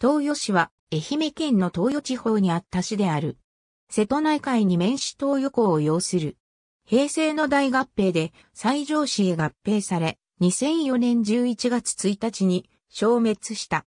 東予市は愛媛県の東予地方にあった市である。瀬戸内海に面し東予港を要する。平成の大合併で西条市へ合併され、2004年11月1日に消滅した。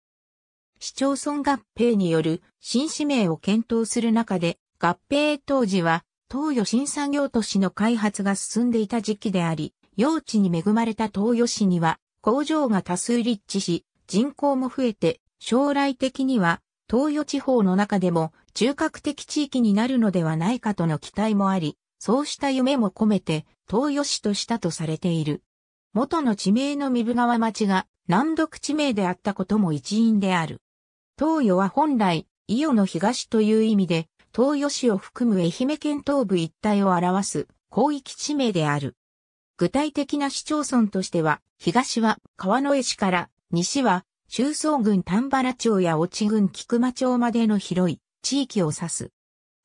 市町村合併による新市名を検討する中で、合併当時は東予新産業都市の開発が進んでいた時期であり、用地に恵まれた東予市には工場が多数立地し、人口も増えて将来的には東予地方の中でも中核的地域になるのではないかとの期待もあり、そうした夢も込めて東予市としたとされている。元の地名の三部川町が南読地名であったことも一因である。東予は本来、伊予の東という意味で、東予市を含む愛媛県東部一帯を表す広域地名である。具体的な市町村としては、東は川之江市から、西は周総郡丹原町や越智郡菊間町までの広い地域を指す。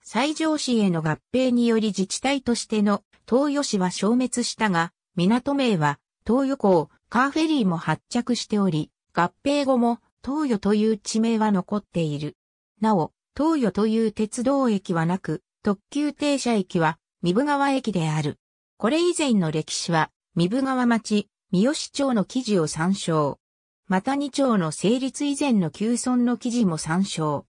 西条市への合併により自治体としての東予市は消滅したが、港名は東予港、カーフェリーも発着しており、合併後も東予という地名は残っている。なお、東予という鉄道駅はなく、特急停車駅は三部川駅である。これ以前の歴史は、三部川町、三好町の記事を参照。また二町の成立以前の旧村の記事も参照。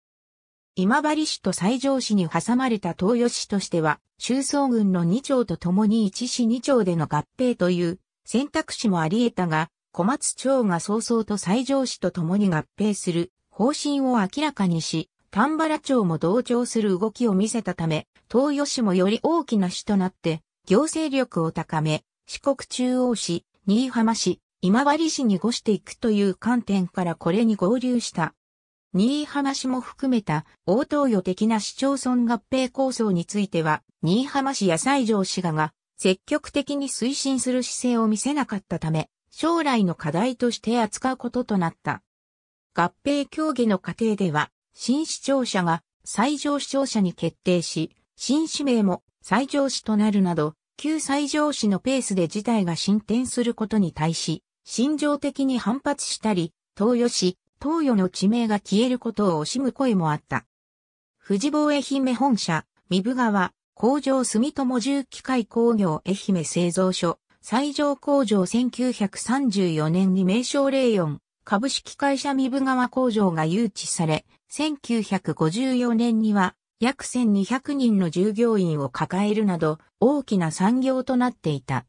今治市と西条市に挟まれた東予市としては、周総軍の二町と共に一市二町での合併という選択肢もあり得たが、小松町が早々と西条市と共に合併する方針を明らかにし、丹原町も同調する動きを見せたため、東予市もより大きな市となって、行政力を高め、四国中央市、新居浜市、今治市にごしていくという観点からこれに合流した。新居浜市も含めた応答予的な市町村合併構想については、新居浜市や西条市がが積極的に推進する姿勢を見せなかったため、将来の課題として扱うこととなった。合併協議の過程では、新市庁舎が西条市庁舎に決定し、新市名も西条市となるなど、旧西条市のペースで事態が進展することに対し、心情的に反発したり、投与し、投与の地名が消えることを惜しむ声もあった。富士防愛媛本社、三部川、工場住友重機械工業愛媛製造所、最上工場1934年に名称04、株式会社三部川工場が誘致され、1954年には約1200人の従業員を抱えるなど大きな産業となっていた。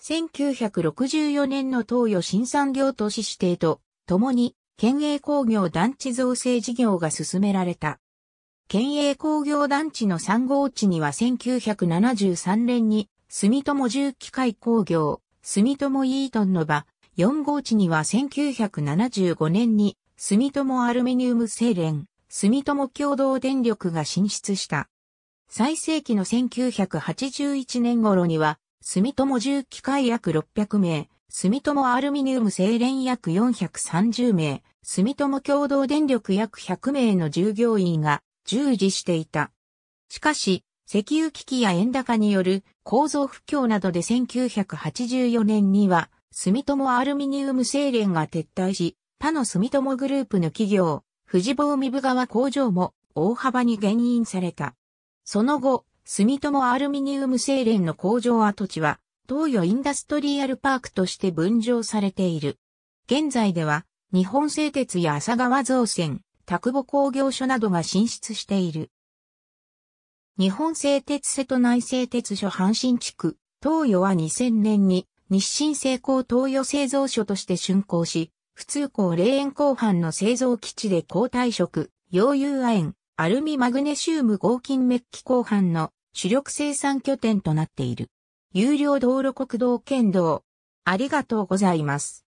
1964年の東予新産業都市指定と、共に、県営工業団地造成事業が進められた。県営工業団地の3号地には1973年に、住友重機械工業、住友イートンの場、4号地には1975年に、住友アルミニウム精錬、住友共同電力が進出した。最盛期の1981年頃には、住友重機械約600名、住友アルミニウム精錬約430名、住友共同電力約100名の従業員が従事していた。しかし、石油危機や円高による構造不況などで1984年には、住友アルミニウム精錬が撤退し、他の住友グループの企業、富士坊三部川工場も大幅に減員された。その後、住友アルミニウム製錬の工場跡地は、東洋インダストリアルパークとして分譲されている。現在では、日本製鉄や浅川造船、田久保工業所などが進出している。日本製鉄瀬戸内製鉄所阪神地区、東洋は2000年に日清製鋼東洋製造所として竣工し、普通工霊園後半の製造基地で交代色、溶融亜鉛、アルミマグネシウム合金メッキ後半の主力生産拠点となっている。有料道路国道県道。ありがとうございます。